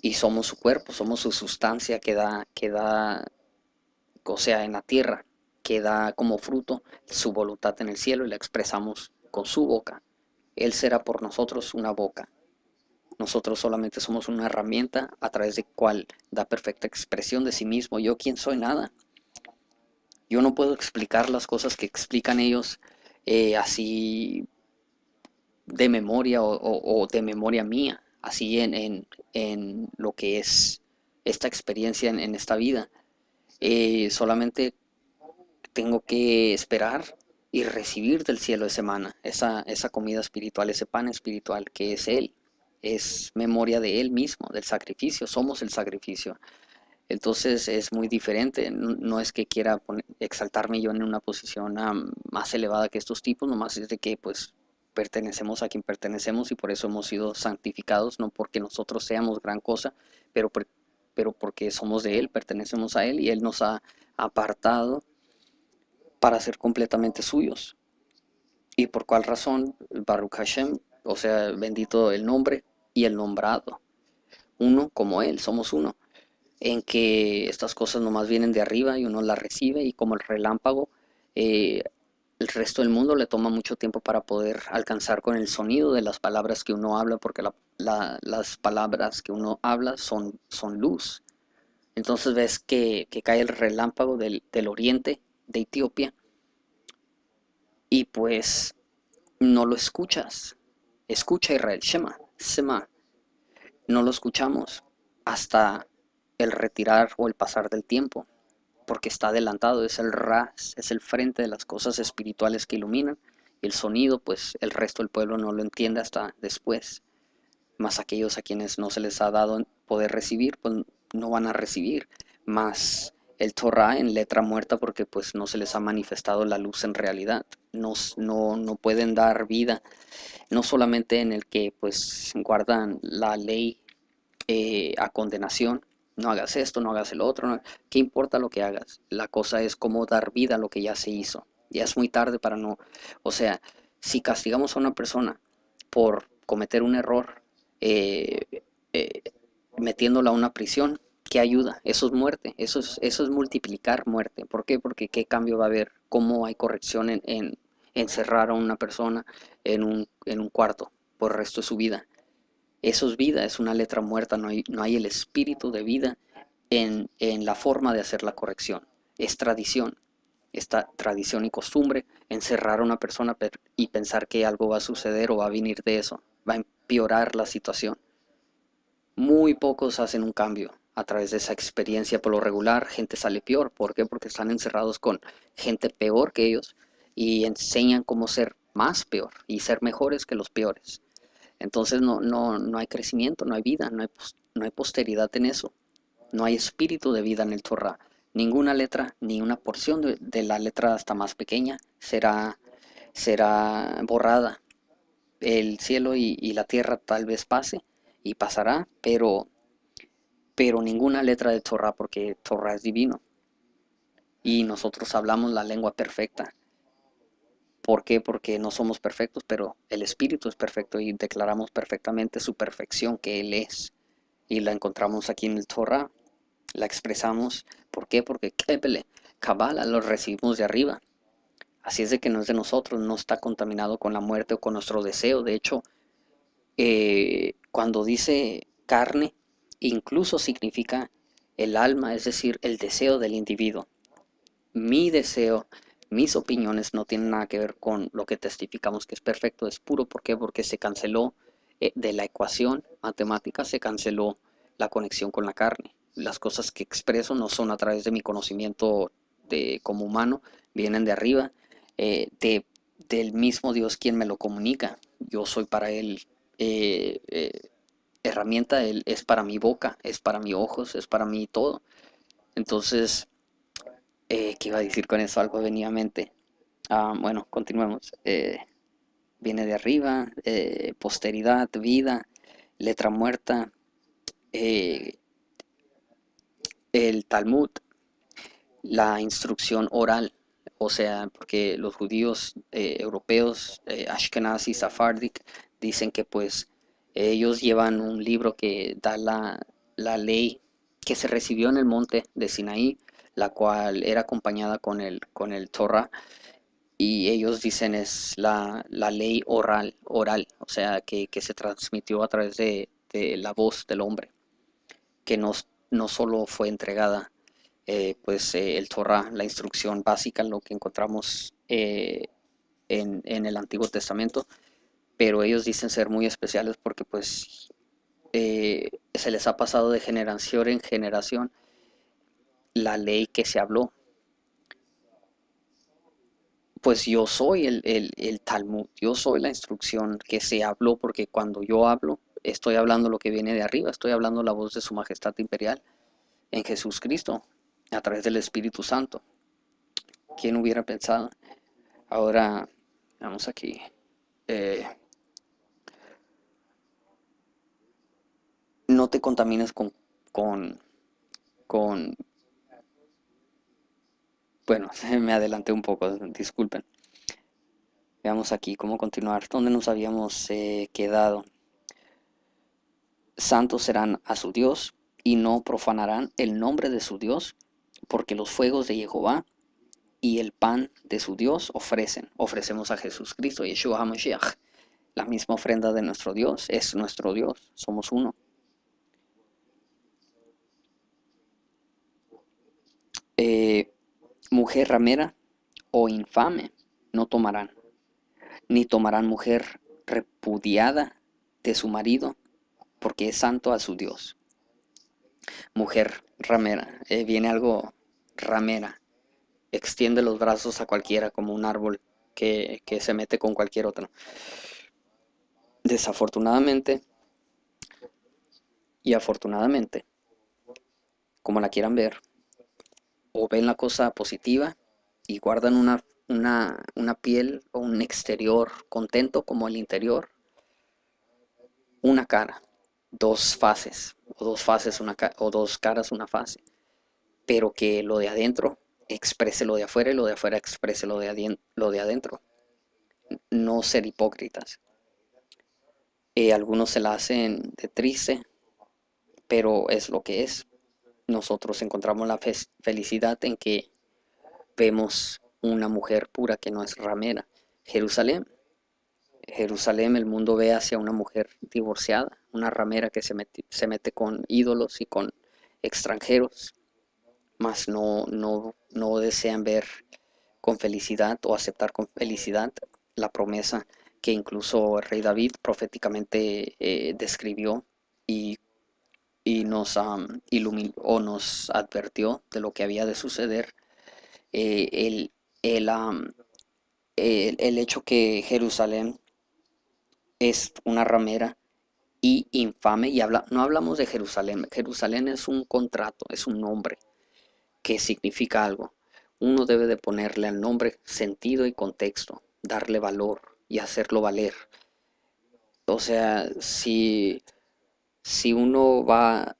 y somos su cuerpo, somos su sustancia que da, o sea, en la tierra, que da como fruto su voluntad en el cielo y la expresamos con su boca. Él será por nosotros una boca. Nosotros solamente somos una herramienta a través de cual da perfecta expresión de sí mismo. Yo quién soy nada. Yo no puedo explicar las cosas que explican ellos eh, así de memoria o, de memoria mía, así en, lo que es esta experiencia en, esta vida. Eh, solamente tengo que esperar y recibir del cielo de semana, esa, esa comida espiritual, ese pan espiritual que es Él, es memoria de Él mismo, del sacrificio, somos el sacrificio. Entonces es muy diferente, no, es que quiera exaltarme yo en una posición más elevada que estos tipos, nomás es de que pues pertenecemos a quien pertenecemos y por eso hemos sido santificados, no porque nosotros seamos gran cosa, pero, pero porque somos de Él, pertenecemos a Él y Él nos ha apartado para ser completamente suyos. ¿Y por cuál razón? Baruch Hashem, o sea, bendito el nombre y el nombrado. Uno como Él, somos uno en que estas cosas nomás vienen de arriba y uno las recibe y como el relámpago, eh, el resto del mundo le toma mucho tiempo para poder alcanzar con el sonido de las palabras que uno habla, porque las palabras que uno habla son, son luz. Entonces ves que, cae el relámpago del, del oriente de Etiopía y pues no lo escuchas. Escucha Israel, Shema, Shema. No lo escuchamos hasta el retirar o el pasar del tiempo, porque está adelantado, es el ras, es el frente de las cosas espirituales que iluminan, y el sonido, pues el resto del pueblo no lo entiende hasta después, más aquellos a quienes no se les ha dado poder recibir, pues no van a recibir, más el Torah en letra muerta porque pues no se les ha manifestado la luz en realidad, no, no, pueden dar vida, no solamente en el que pues guardan la ley eh, a condenación, no hagas esto, no hagas el otro, ¿qué importa lo que hagas? La cosa es cómo dar vida a lo que ya se hizo. Ya es muy tarde para no, o sea, si castigamos a una persona por cometer un error, eh, eh, metiéndola a una prisión, ¿qué ayuda? Eso es muerte, eso es, eso es multiplicar muerte. ¿Por qué? Porque qué cambio va a haber, cómo hay corrección en, encerrar a una persona en un, en un cuarto por el resto de su vida. Eso es vida, es una letra muerta, no hay, el espíritu de vida en, en la forma de hacer la corrección. Es tradición, esta tradición y costumbre, encerrar a una persona y pensar que algo va a suceder o va a venir de eso, va a empeorar la situación. Muy pocos hacen un cambio a través de esa experiencia. Por lo regular, gente sale peor. ¿Por qué? Porque están encerrados con gente peor que ellos y enseñan cómo ser más peor y ser mejores que los peores. Entonces no, no, no hay crecimiento, no hay vida, no hay, posteridad en eso. No hay espíritu de vida en el Torah. Ninguna letra, ni una porción de, la letra hasta más pequeña será, será borrada. El cielo y, la tierra tal vez pase y pasará, pero, pero ninguna letra de Torah, porque Torah es divino. Y nosotros hablamos la lengua perfecta, ¿Por qué? Porque no somos perfectos, pero el Espíritu es perfecto y declaramos perfectamente su perfección que Él es. Y la encontramos aquí en el Torah. La expresamos. ¿Por qué? Porque Kepele, Kabbalah, lo recibimos de arriba. Así es de que no es de nosotros, no está contaminado con la muerte o con nuestro deseo. De hecho, eh, cuando dice carne, incluso significa el alma, es decir, el deseo del individuo. Mi deseo mis opiniones no tienen nada que ver con lo que testificamos que es perfecto, es puro. ¿Por qué? Porque se canceló eh, de la ecuación matemática, se canceló la conexión con la carne. Las cosas que expreso no son a través de mi conocimiento de, como humano, vienen de arriba, eh, de, del mismo Dios quien me lo comunica. Yo soy para Él eh, herramienta, Él es para mi boca, es para mis ojos, es para mí todo. Entonces, eh, ¿Qué iba a decir con eso? Algo venía a mente. Ah, bueno, continuemos. Eh, viene de arriba, eh, posteridad, vida, letra muerta, el Talmud, la instrucción oral, o sea, porque los judíos europeos, Ashkenazi, Safardic, dicen que pues ellos llevan un libro que da la, la ley que se recibió en el monte de Sinaí la cual era acompañada con el, con el Torah, y ellos dicen es la, ley oral, oral, o sea, que, se transmitió a través de, la voz del hombre, que no, no solo fue entregada, eh, pues eh, el Torah, la instrucción básica, lo que encontramos eh, en, en, el Antiguo Testamento, pero ellos dicen ser muy especiales porque pues se les ha pasado de generación en generación la ley que se habló. Pues yo soy el, Talmud, yo soy la instrucción que se habló, porque cuando yo hablo, estoy hablando lo que viene de arriba, estoy hablando la voz de su majestad imperial en Jesús Cristo, a través del Espíritu Santo. ¿Quién hubiera pensado? Ahora, vamos aquí. Eh, no te contamines con, con, con bueno, me adelanté un poco, disculpen. Veamos aquí cómo continuar, dónde nos habíamos eh, quedado. Santos serán a su Dios y no profanarán el nombre de su Dios, porque los fuegos de Jehová y el pan de su Dios ofrecen. Ofrecemos a Jesucristo, Cristo, Yeshua HaMashiach. La misma ofrenda de nuestro Dios es nuestro Dios, somos uno. Eh, mujer ramera o infame no tomarán, ni tomarán mujer repudiada de su marido, porque es santo a su Dios. Mujer ramera, eh, viene algo ramera, extiende los brazos a cualquiera como un árbol que, que se mete con cualquier otro. Desafortunadamente y afortunadamente, como la quieran ver, o ven la cosa positiva y guardan una, piel o un exterior contento como el interior. Una cara, dos fases, o dos fases, una o dos caras, una fase. Pero que lo de adentro exprese lo de afuera y lo de afuera exprese lo de, lo de adentro. No ser hipócritas. Eh, algunos se la hacen de triste, pero es lo que es nosotros encontramos la felicidad en que vemos una mujer pura que no es ramera. Jerusalén. Jerusalén, el mundo ve hacia una mujer divorciada, una ramera que se mete, con ídolos y con extranjeros, mas no, no, desean ver con felicidad o aceptar con felicidad la promesa que incluso el rey David proféticamente eh, describió y y nos iluminó o nos advirtió de lo que había de suceder. Eh, el, el, hecho que Jerusalén es una ramera y infame, y habla, no hablamos de Jerusalén, Jerusalén es un contrato, es un nombre que significa algo. Uno debe de ponerle al nombre sentido y contexto, darle valor y hacerlo valer. O sea, si si uno va,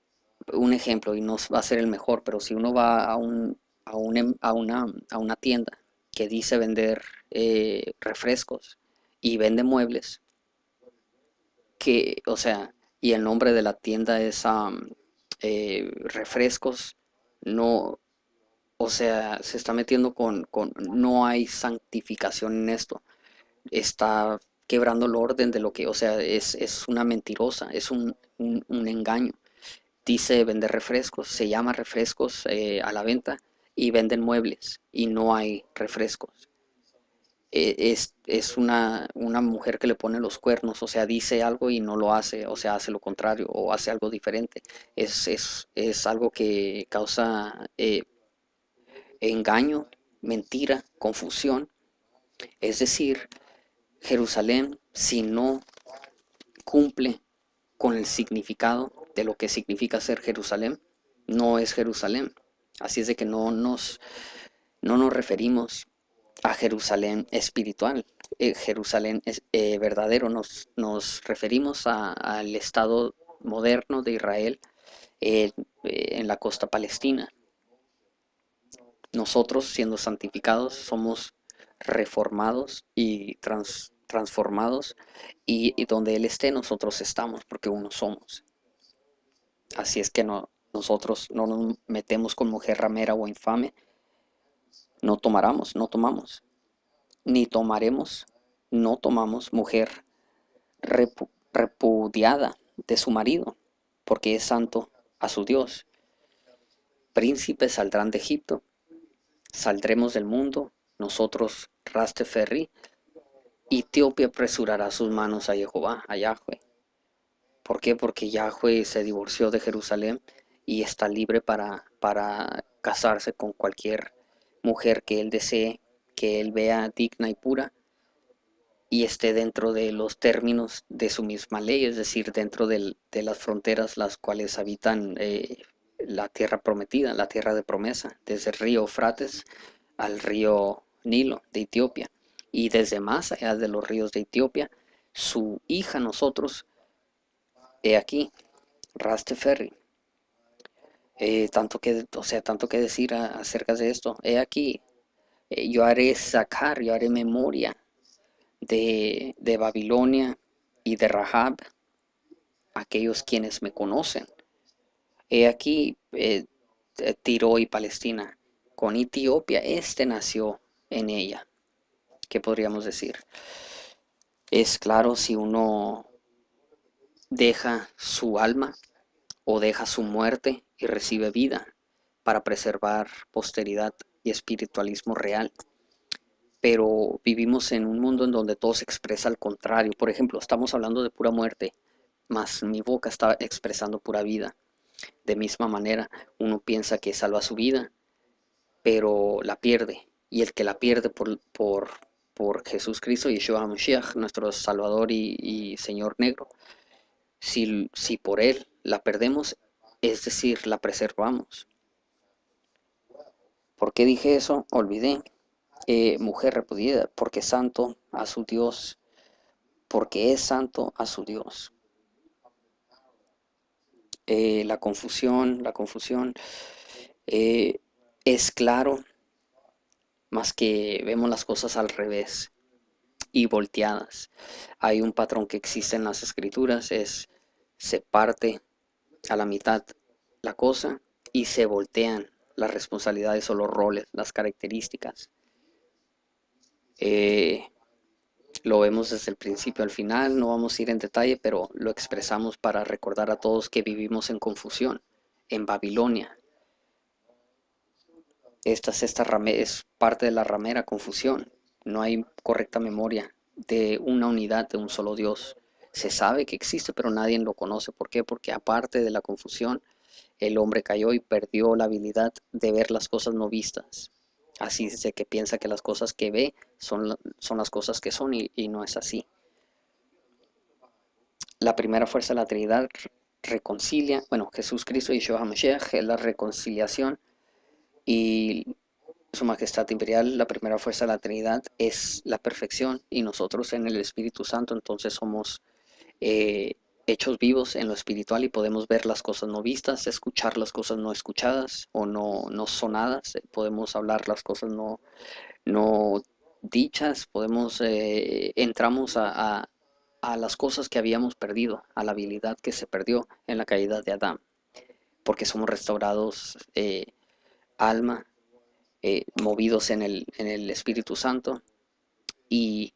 un ejemplo, y no va a ser el mejor, pero si uno va a, un, a, em, una, a una, tienda que dice vender eh, refrescos y vende muebles, que, o sea, y el nombre de la tienda es eh, refrescos, no, o sea, se está metiendo con, con, no hay santificación en esto, está quebrando el orden de lo que, o sea, es una mentirosa, es un, un, engaño. Dice vender refrescos, se llama refrescos eh, a la venta y venden muebles y no hay refrescos. E, es, una, mujer que le pone los cuernos, o sea, dice algo y no lo hace, o sea, hace lo contrario o hace algo diferente. Es, algo que causa eh, engaño, mentira, confusión. Es decir, Jerusalén, si no cumple con el significado de lo que significa ser Jerusalén, no es Jerusalén. Así es de que no nos, no nos referimos a Jerusalén espiritual, eh, Jerusalén es, eh, verdadero, nos, nos referimos al estado moderno de Israel eh, en la costa palestina. Nosotros, siendo santificados, somos reformados y trans, transformados y, donde Él esté nosotros estamos porque uno somos. Así es que no, nosotros no nos metemos con mujer ramera o infame, no tomaramos, no tomamos, ni tomaremos, no tomamos mujer repudiada de su marido, porque es santo a su Dios. Príncipes saldrán de Egipto, saldremos del mundo, nosotros, Rasteferri, Etiopía apresurará sus manos a Jehová, a Yahweh. ¿Por qué? Porque Yahweh se divorció de Jerusalén y está libre para, para casarse con cualquier mujer que él desee, que él vea digna y pura y esté dentro de los términos de su misma ley, es decir, dentro de las fronteras las cuales habitan eh, la tierra prometida, la tierra de promesa, desde el río Frates al río Nilo de Etiopía y desde más allá de los ríos de Etiopía, su hija nosotros, he aquí, Rasteferri. Eh, tanto que, o sea, tanto que decir acerca de esto. He aquí, eh, yo haré sacar, yo haré memoria de, Babilonia y de Rahab, aquellos quienes me conocen. He aquí, eh, Tiro y Palestina, con Etiopía, este nació en ella. ¿qué podríamos decir? Es claro si uno deja su alma o deja su muerte y recibe vida para preservar posteridad y espiritualismo real. Pero vivimos en un mundo en donde todo se expresa al contrario. Por ejemplo, estamos hablando de pura muerte, mas mi boca está expresando pura vida. De misma manera, uno piensa que salva su vida, pero la pierde. Y el que la pierde por, por, por Jesús Cristo, Yeshua HaMashiach, nuestro Salvador y, Señor Negro, si, por Él la perdemos, es decir, la preservamos. ¿Por qué dije eso? Olvidé. Eh, mujer repudiada, porque santo a su Dios, porque es santo a su Dios. Eh, la confusión, la confusión eh, es claro más que vemos las cosas al revés y volteadas. Hay un patrón que existe en las escrituras, es se parte a la mitad la cosa y se voltean las responsabilidades o los roles, las características. Eh, lo vemos desde el principio al final, no vamos a ir en detalle, pero lo expresamos para recordar a todos que vivimos en confusión, en Babilonia, esta ramera es parte de la ramera confusión. No hay correcta memoria de una unidad de un solo Dios. Se sabe que existe, pero nadie lo conoce. ¿Por qué? Porque aparte de la confusión, el hombre cayó y perdió la habilidad de ver las cosas no vistas. Así dice que piensa que las cosas que ve son, son las cosas que son y, no es así. La primera fuerza de la Trinidad reconcilia, bueno, Jesús Cristo y Yeshua HaMashiach es la reconciliación y Su Majestad Imperial, la primera fuerza de la Trinidad, es la perfección y nosotros en el Espíritu Santo entonces somos eh, hechos vivos en lo espiritual y podemos ver las cosas no vistas, escuchar las cosas no escuchadas o no, no sonadas, eh, podemos hablar las cosas no, no dichas, podemos, eh, entramos a, las cosas que habíamos perdido, a la habilidad que se perdió en la caída de Adán porque somos restaurados alma, eh, movidos en el, en el Espíritu Santo y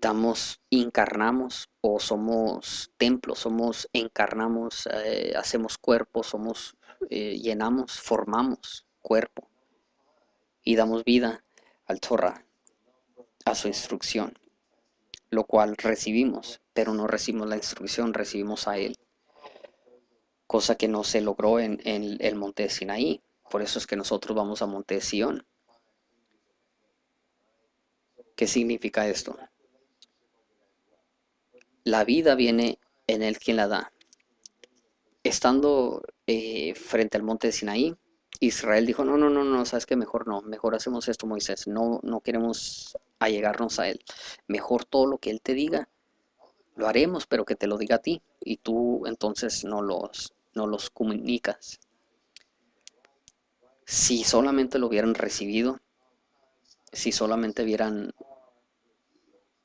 damos, encarnamos o somos templos, somos, encarnamos, eh, hacemos cuerpo, somos, eh, llenamos, formamos cuerpo y damos vida al Torah, a su instrucción, lo cual recibimos, pero no recibimos la instrucción, recibimos a Él, cosa que no se logró en el monte de Sinaí. Por eso es que nosotros vamos a Monte Sion. ¿Qué significa esto? La vida viene en el quien la da. Estando eh, frente al monte de Sinaí, Israel dijo, no, no, no, no, sabes que mejor no, mejor hacemos esto, Moisés, no, no queremos allegarnos a él. Mejor todo lo que él te diga, lo haremos, pero que te lo diga a ti. Y tú entonces no los, no los comunicas si solamente lo hubieran recibido, si solamente hubieran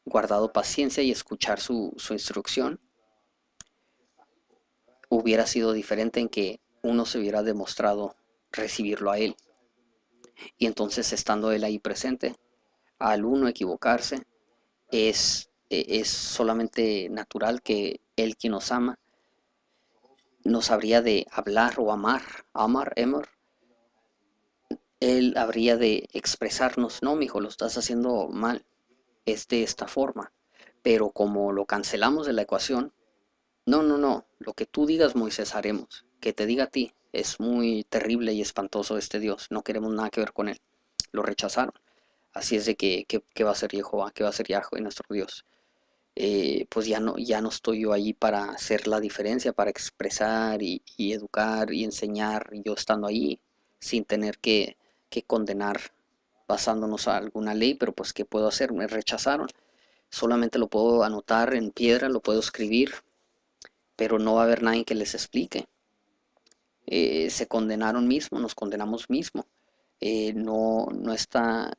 guardado paciencia y escuchar su, instrucción, hubiera sido diferente en que uno se hubiera demostrado recibirlo a él. Y entonces estando él ahí presente, al uno equivocarse, es, e, es solamente natural que él quien nos ama, nos habría de hablar o amar, amar, emor, él habría de expresarnos, no, hijo, lo estás haciendo mal, es de esta forma. Pero como lo cancelamos de la ecuación, no, no, no, lo que tú digas, Moisés, haremos. Que te diga a ti, es muy terrible y espantoso este Dios, no queremos nada que ver con él. Lo rechazaron. Así es de que, ¿qué va a ser Jehová, ¿Qué va a ser Yahweh, nuestro Dios. Eh, pues ya no, ya no estoy yo ahí para hacer la diferencia, para expresar y, y educar y enseñar, yo estando ahí, sin tener que, que condenar basándonos a alguna ley, pero pues ¿qué puedo hacer? Me rechazaron. Solamente lo puedo anotar en piedra, lo puedo escribir, pero no va a haber nadie que les explique. Eh, se condenaron mismo, nos condenamos mismo. Eh, no, no está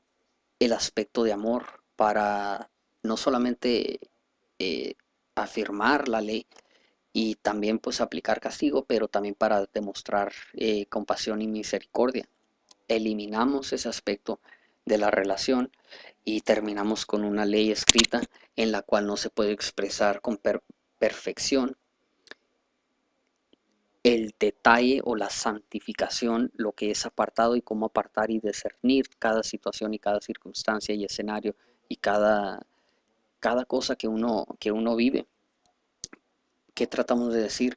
el aspecto de amor para no solamente eh, afirmar la ley y también pues aplicar castigo, pero también para demostrar compasión y misericordia eliminamos ese aspecto de la relación y terminamos con una ley escrita en la cual no se puede expresar con perfección el detalle o la santificación, lo que es apartado y cómo apartar y discernir cada situación y cada circunstancia y escenario y cada, cada cosa que uno, que uno vive. ¿Qué tratamos de decir?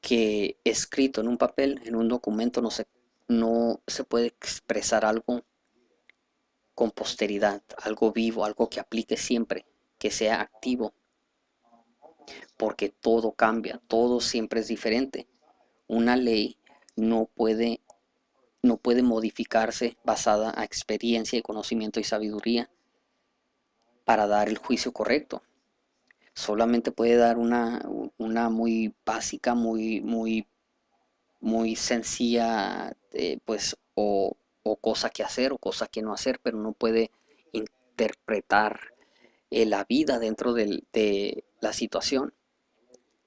Que escrito en un papel, en un documento, no se no se puede expresar algo con posteridad, algo vivo, algo que aplique siempre, que sea activo, porque todo cambia, todo siempre es diferente. Una ley no puede no puede modificarse basada a experiencia y conocimiento y sabiduría para dar el juicio correcto. Solamente puede dar una, una muy básica, muy, muy muy sencilla, eh, pues, o, cosa que hacer o cosa que no hacer, pero no puede interpretar eh, la vida dentro de, la situación,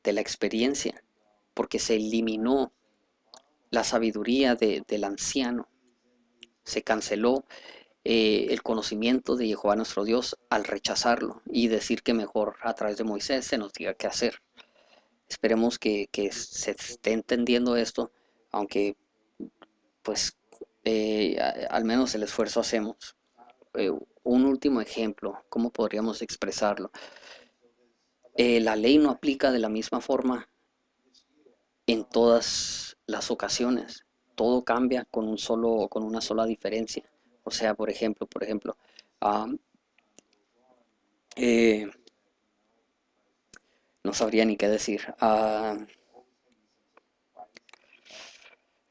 de la experiencia, porque se eliminó la sabiduría de, del anciano, se canceló eh, el conocimiento de Jehová nuestro Dios al rechazarlo y decir que mejor a través de Moisés se nos diga qué hacer. Esperemos que, se esté entendiendo esto, aunque pues eh, al menos el esfuerzo hacemos. Eh, un último ejemplo, ¿cómo podríamos expresarlo? Eh, la ley no aplica de la misma forma en todas las ocasiones. Todo cambia con un solo, con una sola diferencia. O sea, por ejemplo, por ejemplo, ah, no sabría ni qué decir. Ah,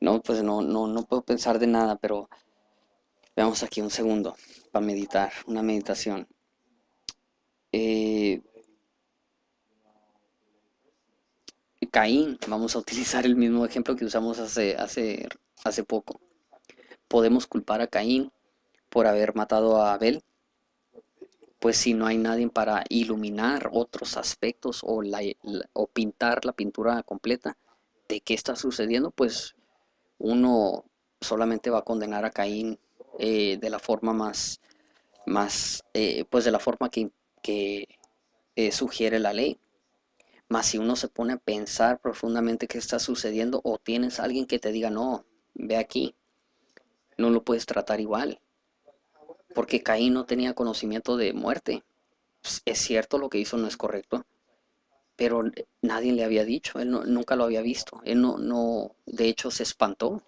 no, pues no, no, puedo pensar de nada, pero veamos aquí un segundo para meditar, una meditación. Eh, Caín, vamos a utilizar el mismo ejemplo que usamos hace, hace, hace poco. Podemos culpar a Caín por haber matado a Abel pues si no hay nadie para iluminar otros aspectos o, pintar la pintura completa de qué está sucediendo, pues uno solamente va a condenar a Caín eh, de la forma más, más eh, pues de la forma que, eh, sugiere la ley. Más si uno se pone a pensar profundamente qué está sucediendo o tienes a alguien que te diga, no, ve aquí, no lo puedes tratar igual, porque Caín no tenía conocimiento de muerte. Pues, es cierto, lo que hizo no es correcto, pero nadie le había dicho, él nunca lo había visto, él no, no, de hecho se espantó,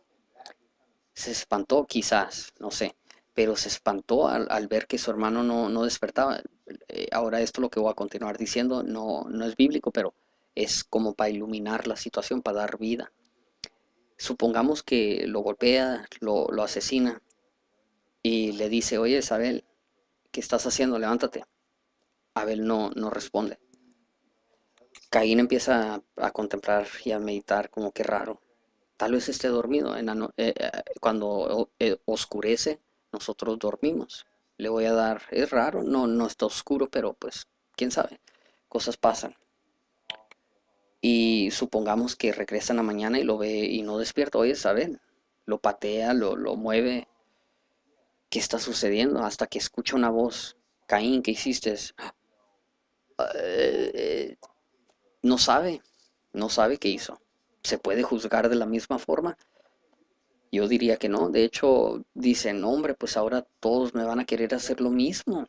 se espantó quizás, no sé, pero se espantó al, ver que su hermano no, despertaba. Eh, ahora esto lo que voy a continuar diciendo no, no es bíblico, pero es como para iluminar la situación, para dar vida. Supongamos que lo golpea, lo asesina, y le dice, oye, Isabel, ¿qué estás haciendo? Levántate. Abel no, no responde. Caín empieza a, contemplar y a meditar como que raro. Tal vez esté dormido. Eh, eh, cuando eh, oscurece, nosotros dormimos. Le voy a dar, es raro, no, no está oscuro, pero pues, quién sabe, cosas pasan. Y supongamos que regresa en la mañana y lo ve y no despierta, oye, Isabel, lo patea, lo, lo mueve, ¿qué está sucediendo? Hasta que escucha una voz, Caín, ¿qué hiciste? Eh, no sabe, no sabe qué hizo. ¿Se puede juzgar de la misma forma? Yo diría que no. De hecho, dicen, hombre, pues ahora todos me van a querer hacer lo mismo.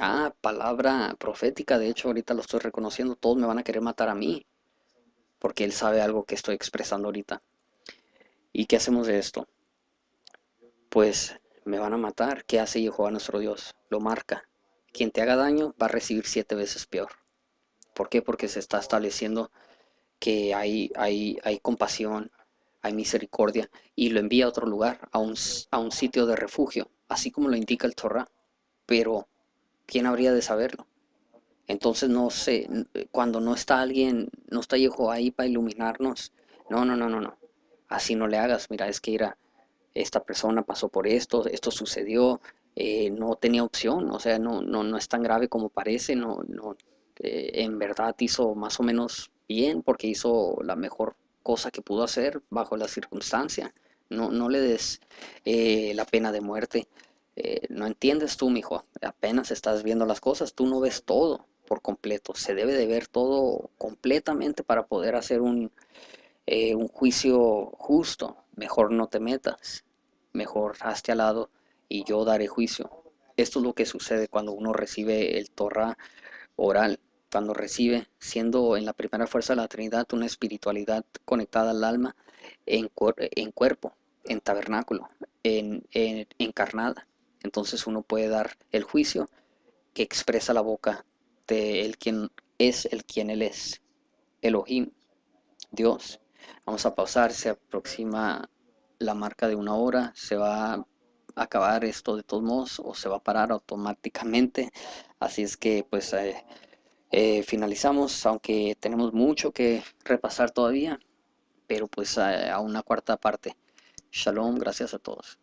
Ah, palabra profética, de hecho ahorita lo estoy reconociendo, todos me van a querer matar a mí, porque él sabe algo que estoy expresando ahorita. ¿Y qué hacemos de esto? Pues me van a matar. ¿Qué hace Jehová nuestro Dios? Lo marca. Quien te haga daño va a recibir siete veces peor. ¿Por qué? Porque se está estableciendo que hay, hay, hay compasión, hay misericordia, y lo envía a otro lugar, a un, sitio de refugio, así como lo indica el Torah. Pero, ¿quién habría de saberlo? Entonces, no sé, cuando no está alguien, no está Jehová ahí para iluminarnos. No, no, no, no, no. Así no le hagas. Mira, es que irá esta persona pasó por esto, esto sucedió, eh, no tenía opción, o sea, no, no, no es tan grave como parece, no, no, eh, en verdad hizo más o menos bien porque hizo la mejor cosa que pudo hacer bajo la circunstancia. No, no le des eh, la pena de muerte. no entiendes tú, mijo. Apenas estás viendo las cosas, tú no ves todo por completo. Se debe de ver todo completamente para poder hacer un, un juicio justo. Mejor no te metas mejor hazte al lado y yo daré juicio. Esto es lo que sucede cuando uno recibe el Torah oral, cuando recibe, siendo en la primera fuerza de la Trinidad, una espiritualidad conectada al alma en, cuerpo, en tabernáculo, en, encarnada. Entonces uno puede dar el juicio que expresa la boca de el quien es el quien él es, Elohim, Dios. Vamos a pausar, se aproxima la marca de una hora, se va a acabar esto de todos modos o se va a parar automáticamente. Así es que pues eh, eh, finalizamos, aunque tenemos mucho que repasar todavía, pero pues a una cuarta parte. Shalom, gracias a todos.